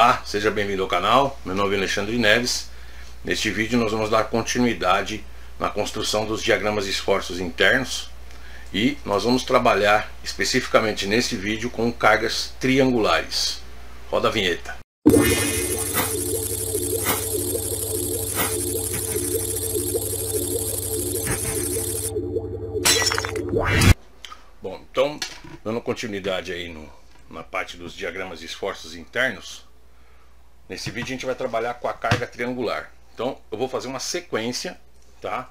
Olá, seja bem-vindo ao canal, meu nome é Alexandre Neves Neste vídeo nós vamos dar continuidade na construção dos diagramas de esforços internos e nós vamos trabalhar especificamente nesse vídeo com cargas triangulares. Roda a vinheta. Bom, então, dando continuidade aí no, na parte dos diagramas de esforços internos, Nesse vídeo a gente vai trabalhar com a carga triangular. Então eu vou fazer uma sequência, tá?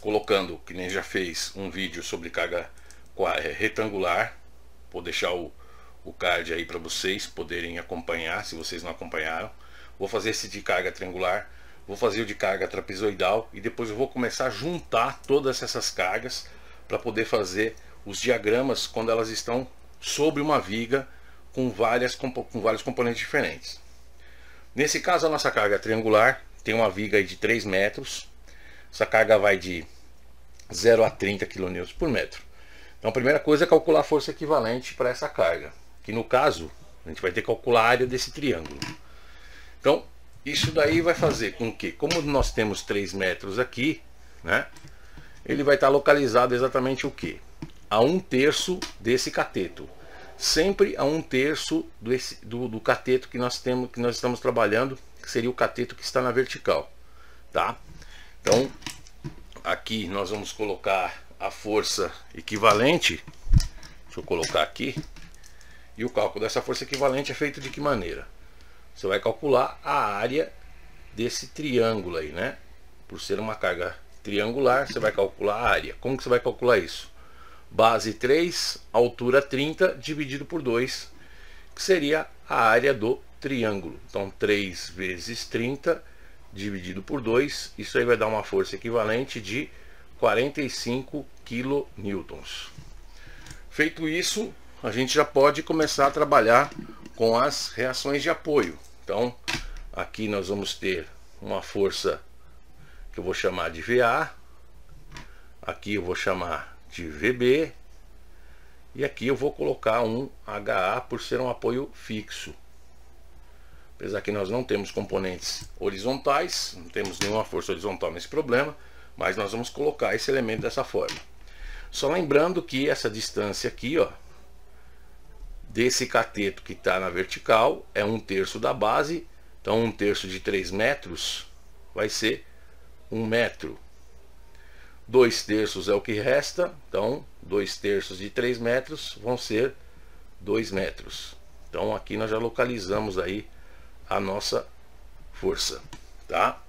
Colocando, que nem já fez um vídeo sobre carga é, retangular. Vou deixar o, o card aí para vocês poderem acompanhar, se vocês não acompanharam. Vou fazer esse de carga triangular, vou fazer o de carga trapezoidal e depois eu vou começar a juntar todas essas cargas para poder fazer os diagramas quando elas estão sobre uma viga com, várias, com vários componentes diferentes. Nesse caso a nossa carga é triangular, tem uma viga de 3 metros. Essa carga vai de 0 a 30 kN por metro. Então a primeira coisa é calcular a força equivalente para essa carga. Que no caso, a gente vai ter que calcular a área desse triângulo. Então, isso daí vai fazer com que, como nós temos 3 metros aqui, né? Ele vai estar localizado exatamente o que? A um terço desse cateto sempre a um terço do, do, do cateto que nós temos, que nós estamos trabalhando, que seria o cateto que está na vertical, tá? Então, aqui nós vamos colocar a força equivalente, deixa eu colocar aqui, e o cálculo dessa força equivalente é feito de que maneira? Você vai calcular a área desse triângulo aí, né? Por ser uma carga triangular, você vai calcular a área. Como que você vai calcular isso? base 3, altura 30, dividido por 2, que seria a área do triângulo. Então, 3 vezes 30 dividido por 2, isso aí vai dar uma força equivalente de 45 kN. Feito isso, a gente já pode começar a trabalhar com as reações de apoio. Então, aqui nós vamos ter uma força que eu vou chamar de VA, aqui eu vou chamar de VB. E aqui eu vou colocar um HA por ser um apoio fixo. Apesar que nós não temos componentes horizontais, não temos nenhuma força horizontal nesse problema, mas nós vamos colocar esse elemento dessa forma. Só lembrando que essa distância aqui, ó, desse cateto que está na vertical, é um terço da base, então um terço de 3 metros vai ser um metro. 2 terços é o que resta, então 2 terços de 3 metros vão ser 2 metros. Então aqui nós já localizamos aí a nossa força, tá?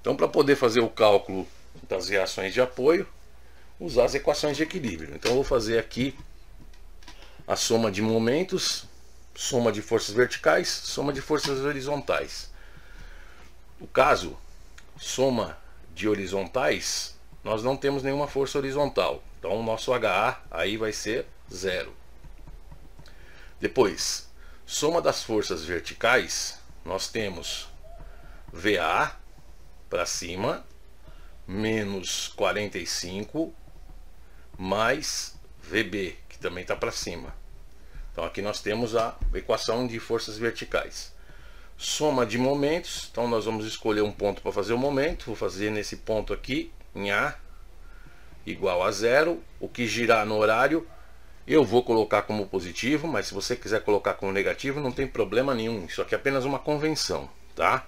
Então para poder fazer o cálculo das reações de apoio, usar as equações de equilíbrio. Então eu vou fazer aqui a soma de momentos, soma de forças verticais, soma de forças horizontais. O caso, soma de horizontais nós não temos nenhuma força horizontal. Então o nosso HA aí vai ser zero. Depois, soma das forças verticais, nós temos VA para cima, menos 45, mais VB, que também está para cima. Então aqui nós temos a equação de forças verticais. Soma de momentos, então nós vamos escolher um ponto para fazer o momento, vou fazer nesse ponto aqui, em A igual a zero, o que girar no horário eu vou colocar como positivo, mas se você quiser colocar como negativo não tem problema nenhum, isso aqui é apenas uma convenção, tá?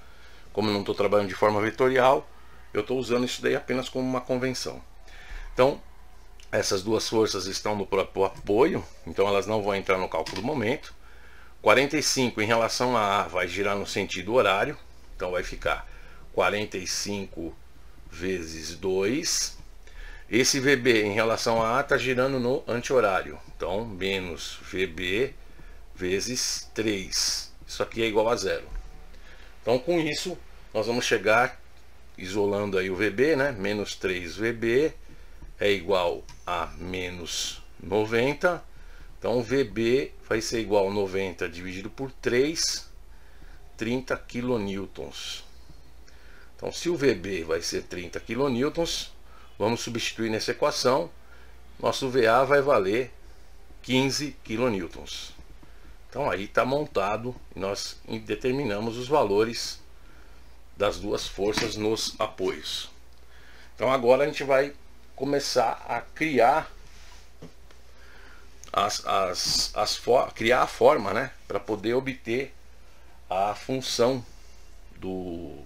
Como eu não estou trabalhando de forma vetorial, eu estou usando isso daí apenas como uma convenção. Então, essas duas forças estão no próprio apoio, então elas não vão entrar no cálculo do momento. 45 em relação a A vai girar no sentido horário, então vai ficar 45 vezes 2. Esse VB em relação a A está girando no anti-horário. Então, menos VB vezes 3. Isso aqui é igual a zero. Então, com isso, nós vamos chegar, isolando aí o VB, né? Menos 3 VB é igual a menos 90. Então, VB vai ser igual a 90 dividido por 3, 30 kN. Então, se o VB vai ser 30 kN, vamos substituir nessa equação. Nosso VA vai valer 15 kN. Então, aí está montado e nós determinamos os valores das duas forças nos apoios. Então, agora a gente vai começar a criar as, as, as criar a forma, né, para poder obter a função do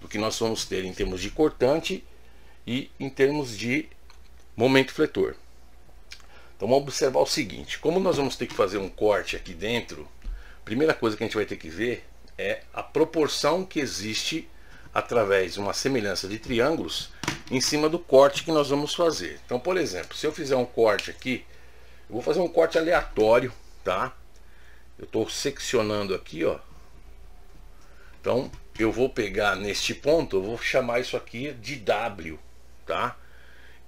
do que nós vamos ter em termos de cortante e em termos de momento fletor. Então vamos observar o seguinte, como nós vamos ter que fazer um corte aqui dentro, a primeira coisa que a gente vai ter que ver é a proporção que existe através de uma semelhança de triângulos em cima do corte que nós vamos fazer. Então, por exemplo, se eu fizer um corte aqui, eu vou fazer um corte aleatório, tá? Eu estou seccionando aqui, ó. Então, eu vou pegar neste ponto, eu vou chamar isso aqui de W, tá?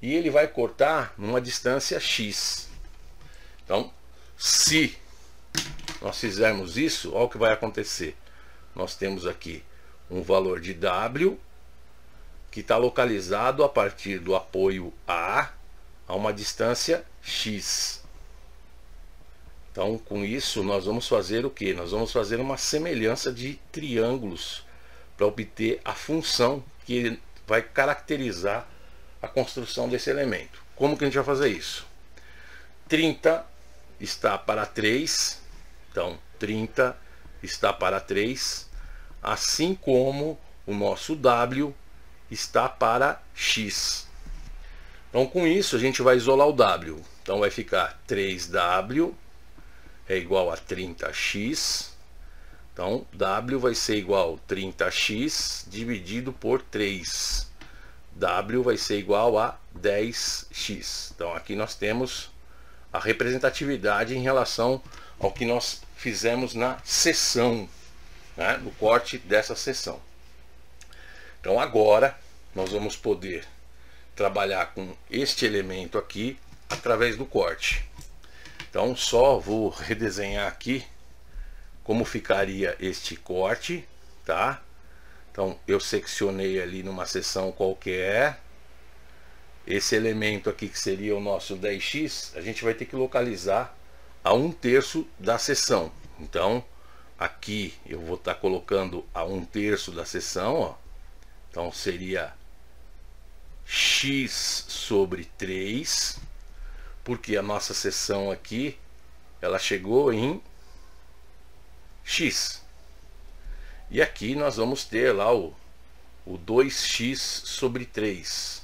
E ele vai cortar numa distância X. Então, se nós fizermos isso, olha o que vai acontecer. Nós temos aqui um valor de W que está localizado a partir do apoio A a uma distância X. Então, com isso, nós vamos fazer o que? Nós vamos fazer uma semelhança de triângulos para obter a função que vai caracterizar a construção desse elemento. Como que a gente vai fazer isso? 30 está para 3, então 30 está para 3, assim como o nosso W está para X. Então com isso a gente vai isolar o W, então vai ficar 3W é igual a 30X então, W vai ser igual a 30x dividido por 3. W vai ser igual a 10x. Então, aqui nós temos a representatividade em relação ao que nós fizemos na sessão, né? no corte dessa sessão. Então, agora, nós vamos poder trabalhar com este elemento aqui através do corte. Então, só vou redesenhar aqui como ficaria este corte, tá? Então, eu seccionei ali numa seção qualquer. Esse elemento aqui, que seria o nosso 10x, a gente vai ter que localizar a um terço da seção. Então, aqui eu vou estar tá colocando a um terço da seção, ó. Então, seria x sobre 3, porque a nossa seção aqui, ela chegou em x. E aqui nós vamos ter lá o, o 2x sobre 3,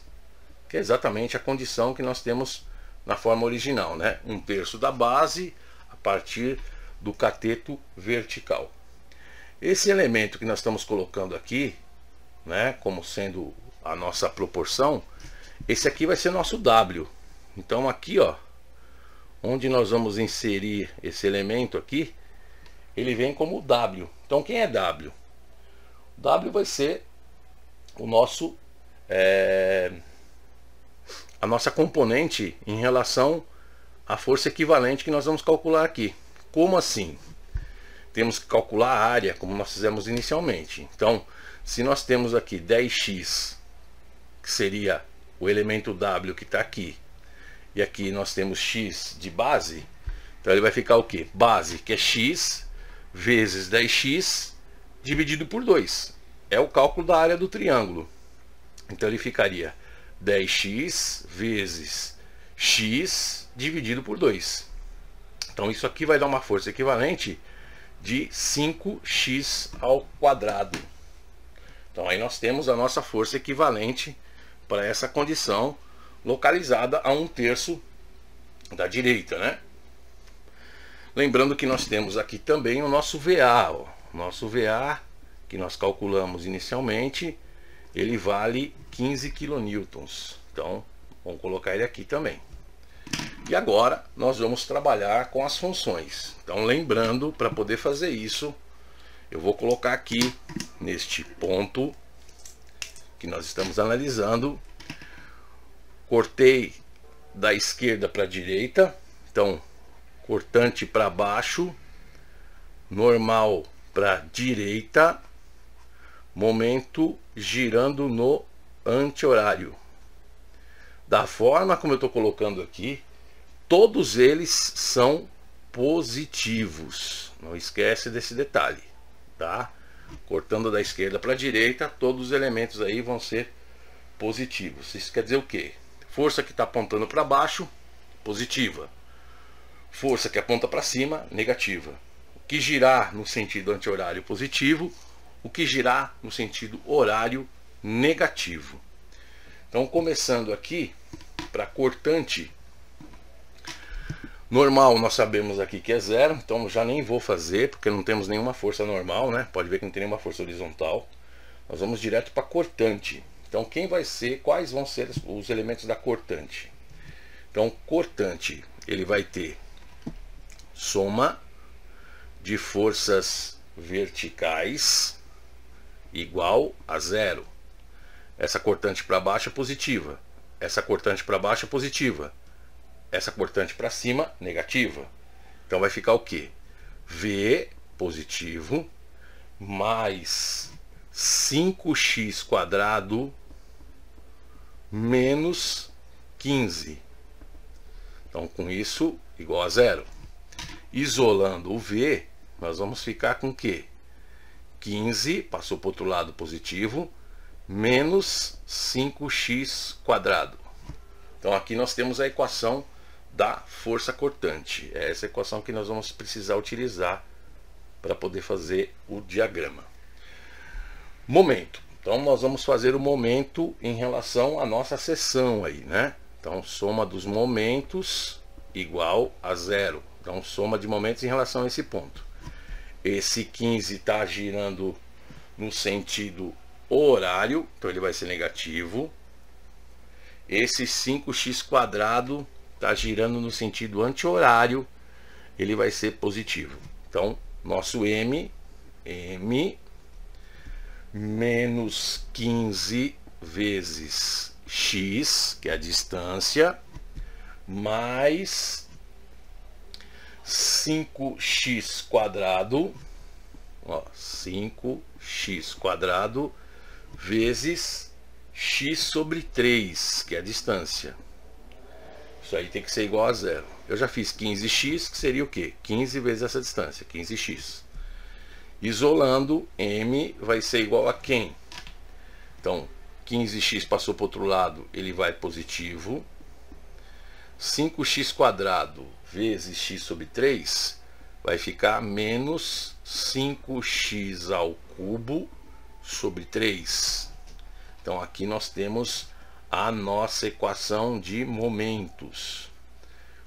que é exatamente a condição que nós temos na forma original, né? Um terço da base a partir do cateto vertical. Esse elemento que nós estamos colocando aqui, né, como sendo a nossa proporção, esse aqui vai ser nosso W. Então aqui, ó, onde nós vamos inserir esse elemento aqui, ele vem como W. Então quem é W? W vai ser o nosso é, a nossa componente em relação à força equivalente que nós vamos calcular aqui. Como assim? Temos que calcular a área, como nós fizemos inicialmente. Então, se nós temos aqui 10x, que seria o elemento W que está aqui, e aqui nós temos x de base, então ele vai ficar o que? Base, que é x, vezes 10x dividido por 2. É o cálculo da área do triângulo. Então ele ficaria 10x vezes x dividido por 2. Então isso aqui vai dar uma força equivalente de 5x ao quadrado. Então aí nós temos a nossa força equivalente para essa condição localizada a um terço da direita, né? Lembrando que nós temos aqui também o nosso VA. Ó. Nosso VA, que nós calculamos inicialmente, ele vale 15 kN. Então, vamos colocar ele aqui também. E agora, nós vamos trabalhar com as funções. Então, lembrando, para poder fazer isso, eu vou colocar aqui, neste ponto que nós estamos analisando, cortei da esquerda para a direita, então cortante para baixo, normal para direita, momento girando no anti-horário. Da forma como eu estou colocando aqui, todos eles são positivos. Não esquece desse detalhe, tá? Cortando da esquerda para a direita, todos os elementos aí vão ser positivos. Isso quer dizer o quê? Força que está apontando para baixo, positiva Força que aponta para cima, negativa. O que girar no sentido anti-horário positivo, o que girar no sentido horário negativo. Então, começando aqui, para cortante normal, nós sabemos aqui que é zero, então já nem vou fazer, porque não temos nenhuma força normal, né? Pode ver que não tem nenhuma força horizontal. Nós vamos direto para cortante. Então, quem vai ser, quais vão ser os elementos da cortante? Então, cortante, ele vai ter soma de forças verticais igual a zero. Essa cortante para baixo é positiva. Essa cortante para baixo é positiva. Essa cortante para cima, negativa. Então vai ficar o quê? V positivo mais 5x quadrado menos 15. Então, com isso, igual a zero. Isolando o V, nós vamos ficar com o quê? 15, passou para o outro lado positivo, menos 5x quadrado. Então aqui nós temos a equação da força cortante. É essa equação que nós vamos precisar utilizar para poder fazer o diagrama. Momento. Então nós vamos fazer o momento em relação à nossa seção aí, né? Então soma dos momentos igual a zero. Então, soma de momentos em relação a esse ponto. Esse 15 está girando no sentido horário, então ele vai ser negativo. Esse 5x quadrado está girando no sentido anti-horário, ele vai ser positivo. Então, nosso M, M menos 15 vezes x, que é a distância, mais 5x quadrado, ó, 5x quadrado vezes x sobre 3, que é a distância. Isso aí tem que ser igual a zero. Eu já fiz 15x, que seria o quê? 15 vezes essa distância, 15x. Isolando, m vai ser igual a quem? Então, 15x passou para o outro lado, ele vai positivo. 5x quadrado vezes x sobre 3 vai ficar menos 5x ao cubo sobre 3. Então aqui nós temos a nossa equação de momentos.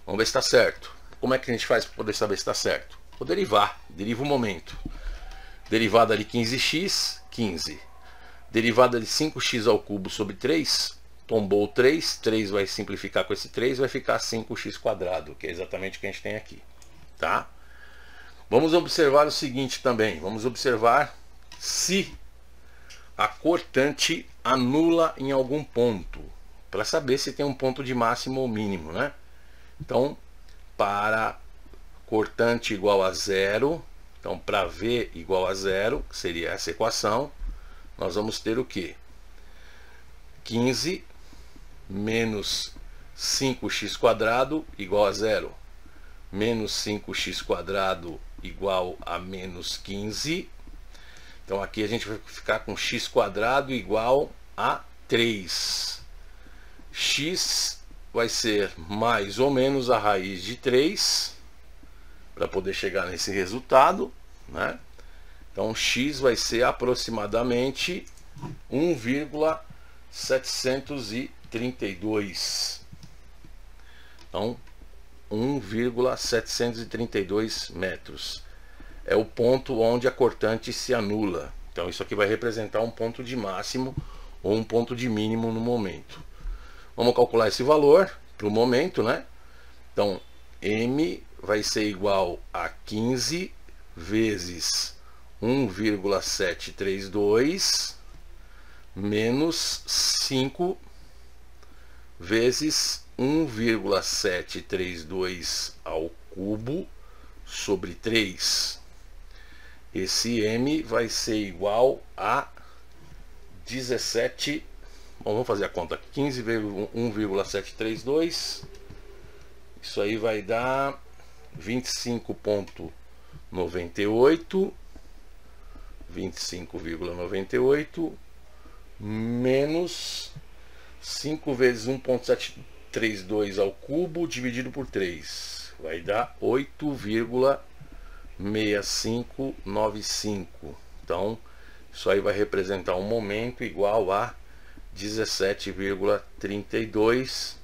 Vamos ver se está certo. Como é que a gente faz para poder saber se está certo? Vou derivar, deriva o momento. Derivada de 15x, 15. Derivada de 5x ao cubo sobre 3, tombou 3, 3 vai simplificar com esse 3, vai ficar 5x², que é exatamente o que a gente tem aqui. Tá? Vamos observar o seguinte também, vamos observar se a cortante anula em algum ponto, para saber se tem um ponto de máximo ou mínimo, né? Então, para cortante igual a zero, então para V igual a zero, que seria essa equação, nós vamos ter o quê? 15 menos 5x² igual a zero. Menos 5x² igual a menos 15. Então aqui a gente vai ficar com x² igual a 3. x vai ser mais ou menos a raiz de 3 para poder chegar nesse resultado, né? Então x vai ser aproximadamente 1,730 1,732. Então, 1,732 metros. É o ponto onde a cortante se anula. Então, isso aqui vai representar um ponto de máximo ou um ponto de mínimo no momento. Vamos calcular esse valor para o momento, né? Então, M vai ser igual a 15 vezes 1,732 menos 5 vezes 1,732 ao cubo sobre 3. Esse m vai ser igual a 17. Bom, vamos fazer a conta. 15,1,732. Isso aí vai dar 25,98. 25,98 menos 5 vezes 1,732 ao cubo dividido por 3. Vai dar 8,6595. Então, isso aí vai representar um momento igual a 17,32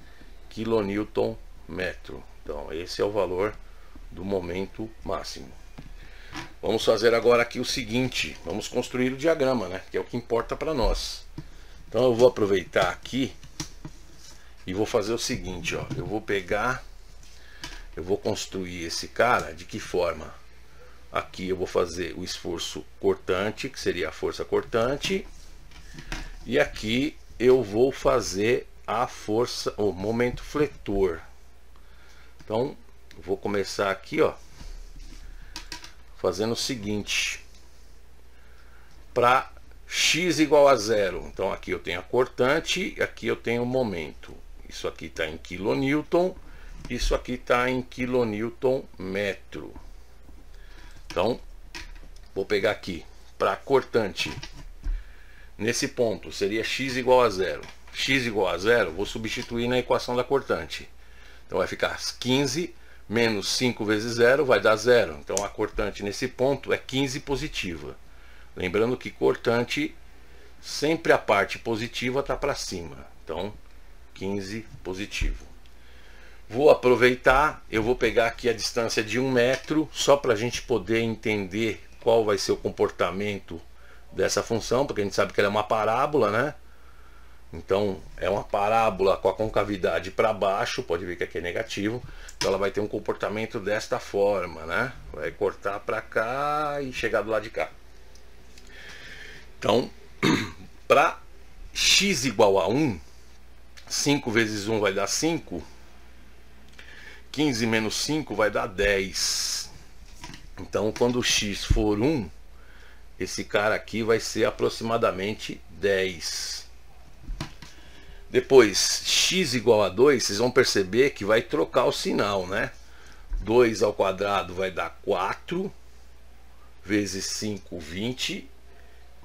quilonewton metro. Então, esse é o valor do momento máximo. Vamos fazer agora aqui o seguinte, vamos construir o diagrama, né? Que é o que importa para nós. Então eu vou aproveitar aqui e vou fazer o seguinte, ó. Eu vou pegar, eu vou construir esse cara de que forma? Aqui eu vou fazer o esforço cortante, que seria a força cortante. E aqui eu vou fazer a força, o momento fletor. Então, vou começar aqui, ó. Fazendo o seguinte. Para x igual a zero. Então aqui eu tenho a cortante, aqui eu tenho o momento. Isso aqui está em quilonewton, isso aqui está em quilonewton metro. Então, vou pegar aqui para a cortante. Nesse ponto seria x igual a zero. x igual a zero, vou substituir na equação da cortante. Então vai ficar 15 menos 5 vezes zero vai dar zero. Então a cortante nesse ponto é 15 positiva. Lembrando que cortante, sempre a parte positiva está para cima. Então, 15 positivo. Vou aproveitar, eu vou pegar aqui a distância de um metro, só para a gente poder entender qual vai ser o comportamento dessa função, porque a gente sabe que ela é uma parábola, né? Então, é uma parábola com a concavidade para baixo, pode ver que aqui é negativo, então ela vai ter um comportamento desta forma, né? Vai cortar para cá e chegar do lado de cá. Então, para x igual a 1, 5 vezes 1 vai dar 5. 15 menos 5 vai dar 10. Então, quando x for 1, esse cara aqui vai ser aproximadamente 10. Depois, x igual a 2, vocês vão perceber que vai trocar o sinal, né? 2 ao quadrado vai dar 4, vezes 5, 20,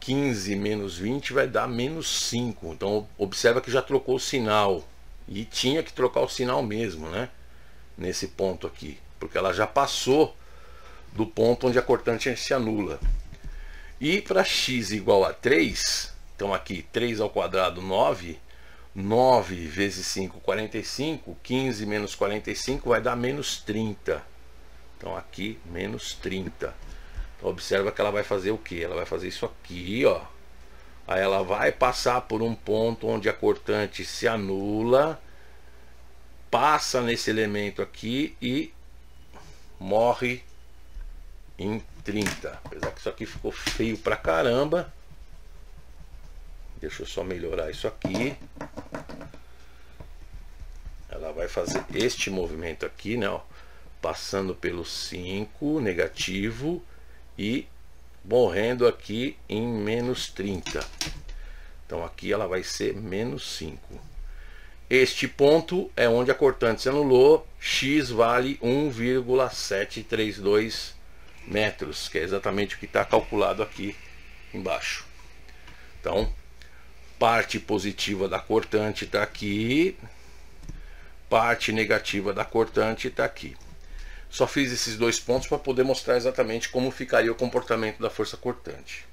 15 menos 20 vai dar menos 5. Então observa que já trocou o sinal. E tinha que trocar o sinal mesmo, né? Nesse ponto aqui. Porque ela já passou do ponto onde a cortante se anula. E para x igual a 3, então aqui 3 ao quadrado 9, 9 vezes 5, 45, 15 menos 45 vai dar menos 30. Então aqui menos 30. Observa que ela vai fazer o que? Ela vai fazer isso aqui, ó. Aí ela vai passar por um ponto onde a cortante se anula, passa nesse elemento aqui e morre em 30. Apesar que isso aqui ficou feio pra caramba. Deixa eu só melhorar isso aqui. Ela vai fazer este movimento aqui, né? Ó, passando pelo 5 negativo e morrendo aqui em menos 30. Então aqui ela vai ser menos 5. Este ponto é onde a cortante se anulou, x vale 1,732 metros, que é exatamente o que está calculado aqui embaixo. Então, parte positiva da cortante está aqui, parte negativa da cortante está aqui. Só fiz esses dois pontos para poder mostrar exatamente como ficaria o comportamento da força cortante.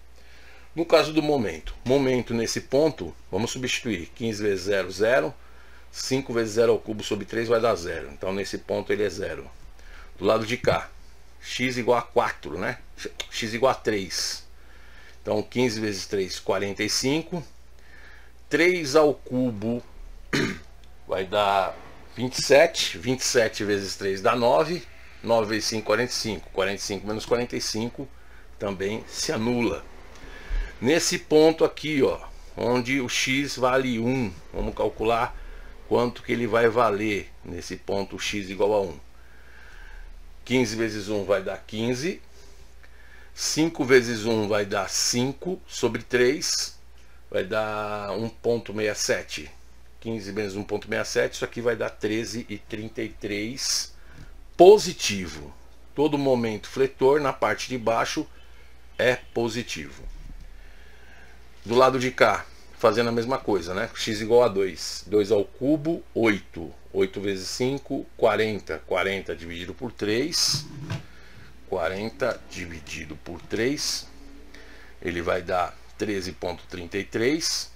No caso do momento, momento nesse ponto, vamos substituir 15 vezes 0, 0. 5 vezes 0 ao cubo sobre 3 vai dar 0. Então nesse ponto ele é 0. Do lado de cá, x igual a 4, né? x igual a 3. Então 15 vezes 3, 45. 3 ao cubo vai dar 27. 27 vezes 3 dá 9. 9 vezes 5, 45. 45 menos 45 também se anula. Nesse ponto aqui, ó, onde o x vale 1, vamos calcular quanto que ele vai valer nesse ponto x igual a 1. 15 vezes 1 vai dar 15. 5 vezes 1 vai dar 5 sobre 3, vai dar 1.67. 15 menos 1.67, isso aqui vai dar 13,33 positivo. Todo momento fletor na parte de baixo é positivo. Do lado de cá, fazendo a mesma coisa, né? x igual a 2. 2 ao cubo, 8. 8 vezes 5, 40. 40 dividido por 3. 40 dividido por 3. Ele vai dar 13,33.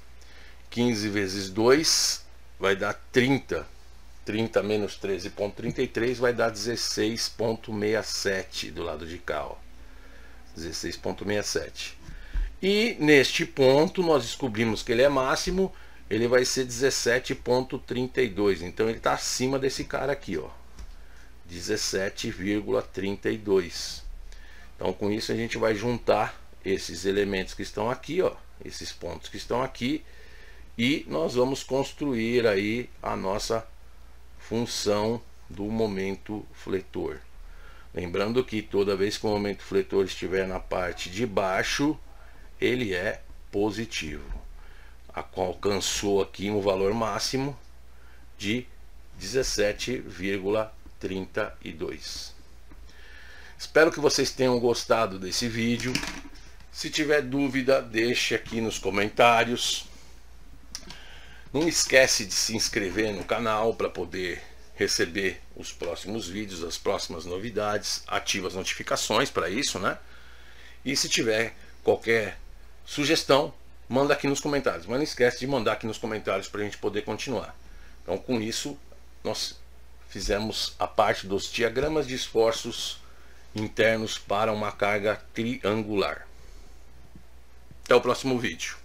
15 vezes 2 vai dar 30. 30 menos 13.33 vai dar 16.67 do lado de cá, ó. 16.67. E neste ponto nós descobrimos que ele é máximo, ele vai ser 17.32. Então ele está acima desse cara aqui, ó. 17,32. Então com isso a gente vai juntar esses elementos que estão aqui, ó, esses pontos que estão aqui, e nós vamos construir aí a nossa função do momento fletor. Lembrando que toda vez que o momento fletor estiver na parte de baixo, ele é positivo. Alcançou aqui um valor máximo de 17,32. Espero que vocês tenham gostado desse vídeo. Se tiver dúvida, deixe aqui nos comentários. Não esquece de se inscrever no canal para poder receber os próximos vídeos, as próximas novidades, ativa as notificações para isso, né? E se tiver qualquer sugestão, manda aqui nos comentários. Mas não esquece de mandar aqui nos comentários para a gente poder continuar. Então, com isso, nós fizemos a parte dos diagramas de esforços internos para uma carga triangular. Até o próximo vídeo.